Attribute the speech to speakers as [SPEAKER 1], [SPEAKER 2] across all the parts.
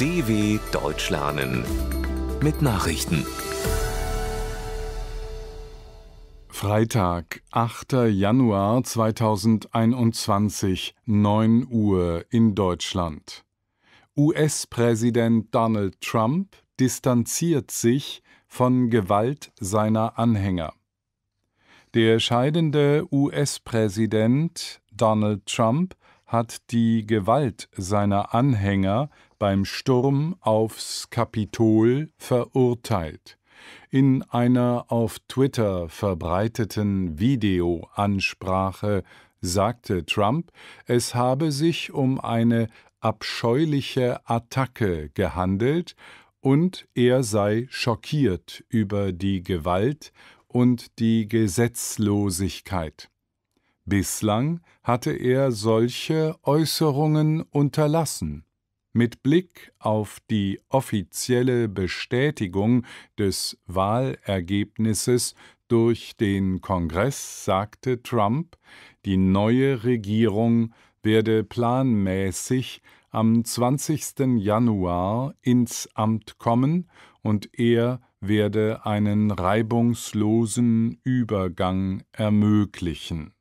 [SPEAKER 1] DW Deutsch lernen mit Nachrichten. Freitag, 8. Januar 2021, 9 Uhr in Deutschland. US-Präsident Donald Trump distanziert sich von Gewalt seiner Anhänger. Der scheidende US-Präsident Donald Trump hat die Gewalt seiner Anhänger beim Sturm aufs Kapitol verurteilt. In einer auf Twitter verbreiteten Videoansprache sagte Trump, es habe sich um eine abscheuliche Attacke gehandelt und er sei schockiert über die Gewalt und die Gesetzlosigkeit. Bislang hatte er solche Äußerungen unterlassen. Mit Blick auf die offizielle Bestätigung des Wahlergebnisses durch den Kongress sagte Trump, die neue Regierung werde planmäßig am 20. Januar ins Amt kommen und er werde einen reibungslosen Übergang ermöglichen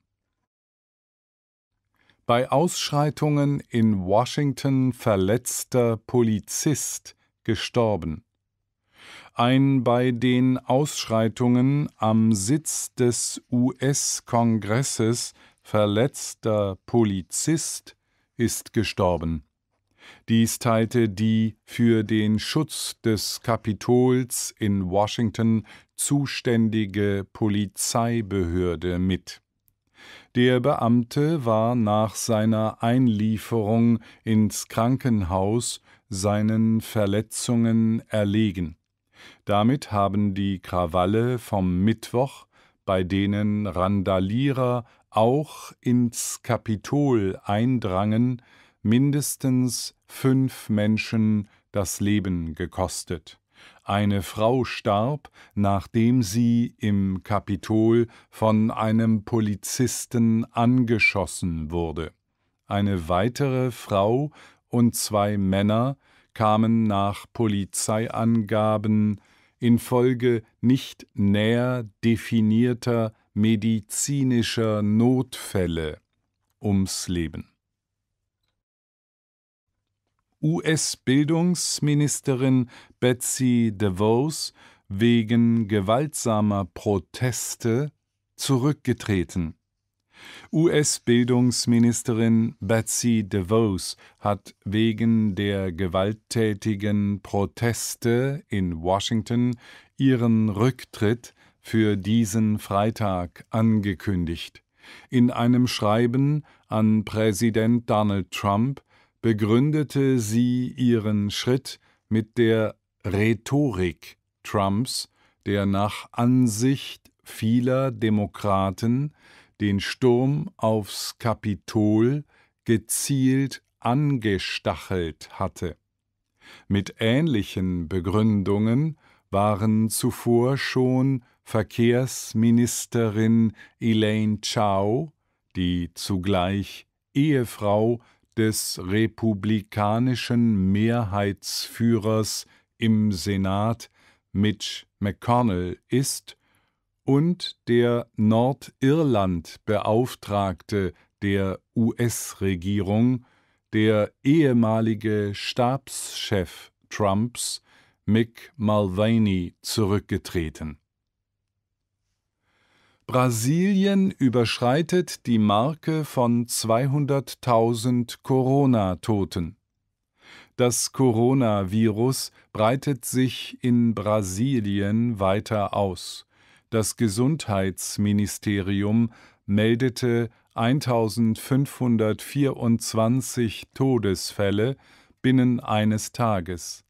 [SPEAKER 1] bei Ausschreitungen in Washington verletzter Polizist gestorben. Ein bei den Ausschreitungen am Sitz des US-Kongresses verletzter Polizist ist gestorben. Dies teilte die für den Schutz des Kapitols in Washington zuständige Polizeibehörde mit der Beamte war nach seiner Einlieferung ins Krankenhaus seinen Verletzungen erlegen. Damit haben die Krawalle vom Mittwoch, bei denen Randalierer auch ins Kapitol eindrangen, mindestens fünf Menschen das Leben gekostet. Eine Frau starb, nachdem sie im Kapitol von einem Polizisten angeschossen wurde. Eine weitere Frau und zwei Männer kamen nach Polizeiangaben infolge nicht näher definierter medizinischer Notfälle ums Leben. US-Bildungsministerin Betsy DeVos wegen gewaltsamer Proteste zurückgetreten. US-Bildungsministerin Betsy DeVos hat wegen der gewalttätigen Proteste in Washington ihren Rücktritt für diesen Freitag angekündigt. In einem Schreiben an Präsident Donald Trump begründete sie ihren Schritt mit der Rhetorik Trumps, der nach Ansicht vieler Demokraten den Sturm aufs Kapitol gezielt angestachelt hatte. Mit ähnlichen Begründungen waren zuvor schon Verkehrsministerin Elaine Chao, die zugleich Ehefrau des republikanischen Mehrheitsführers im Senat Mitch McConnell ist und der Nordirland-Beauftragte der US-Regierung, der ehemalige Stabschef Trumps Mick Mulvaney zurückgetreten Brasilien überschreitet die Marke von 200.000 Corona-Toten. Das Coronavirus breitet sich in Brasilien weiter aus. Das Gesundheitsministerium meldete 1524 Todesfälle binnen eines Tages.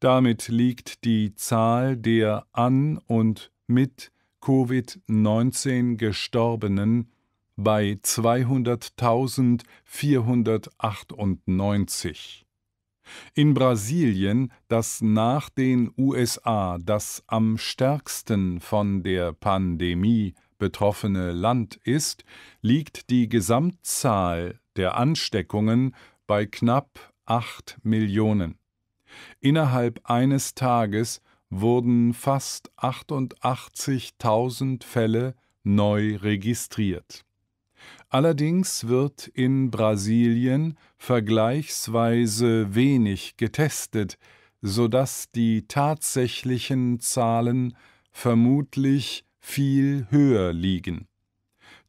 [SPEAKER 1] Damit liegt die Zahl der an und mit Covid-19 Gestorbenen bei 200.498. In Brasilien, das nach den USA das am stärksten von der Pandemie betroffene Land ist, liegt die Gesamtzahl der Ansteckungen bei knapp 8 Millionen. Innerhalb eines Tages wurden fast 88.000 Fälle neu registriert. Allerdings wird in Brasilien vergleichsweise wenig getestet, sodass die tatsächlichen Zahlen vermutlich viel höher liegen.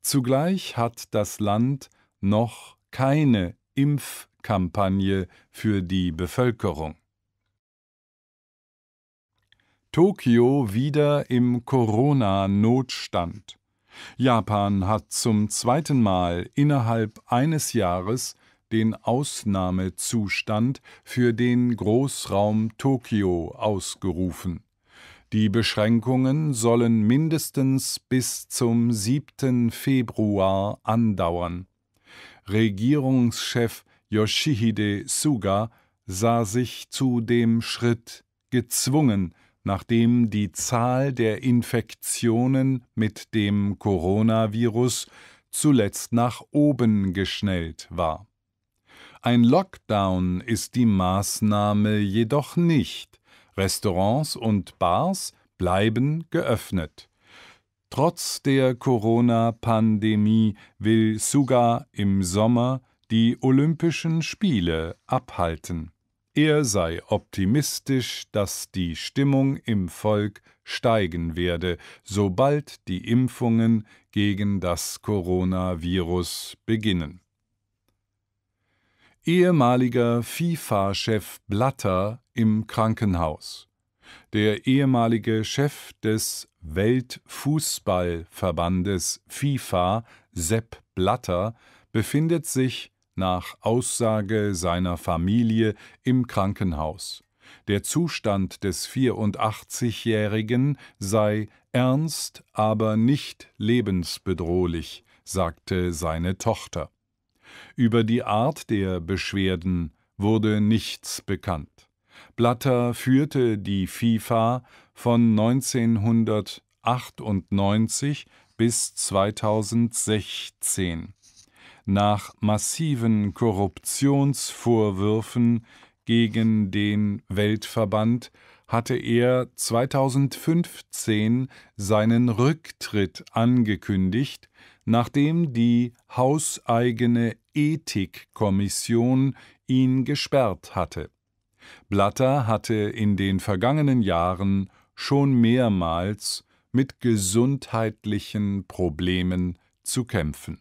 [SPEAKER 1] Zugleich hat das Land noch keine Impfkampagne für die Bevölkerung. Tokio wieder im Corona-Notstand. Japan hat zum zweiten Mal innerhalb eines Jahres den Ausnahmezustand für den Großraum Tokio ausgerufen. Die Beschränkungen sollen mindestens bis zum 7. Februar andauern. Regierungschef Yoshihide Suga sah sich zu dem Schritt gezwungen, nachdem die Zahl der Infektionen mit dem Coronavirus zuletzt nach oben geschnellt war. Ein Lockdown ist die Maßnahme jedoch nicht. Restaurants und Bars bleiben geöffnet. Trotz der Corona-Pandemie will Suga im Sommer die Olympischen Spiele abhalten. Er sei optimistisch, dass die Stimmung im Volk steigen werde, sobald die Impfungen gegen das Coronavirus beginnen. Ehemaliger FIFA-Chef Blatter im Krankenhaus. Der ehemalige Chef des Weltfußballverbandes FIFA, Sepp Blatter, befindet sich nach Aussage seiner Familie im Krankenhaus. Der Zustand des 84-Jährigen sei ernst, aber nicht lebensbedrohlich, sagte seine Tochter. Über die Art der Beschwerden wurde nichts bekannt. Blatter führte die FIFA von 1998 bis 2016 nach massiven Korruptionsvorwürfen gegen den Weltverband hatte er 2015 seinen Rücktritt angekündigt, nachdem die hauseigene Ethikkommission ihn gesperrt hatte. Blatter hatte in den vergangenen Jahren schon mehrmals mit gesundheitlichen Problemen zu kämpfen.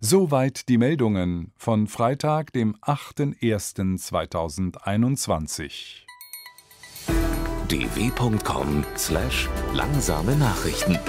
[SPEAKER 1] Soweit die Meldungen von Freitag, dem 8.01.2021. dw.com/langsame Nachrichten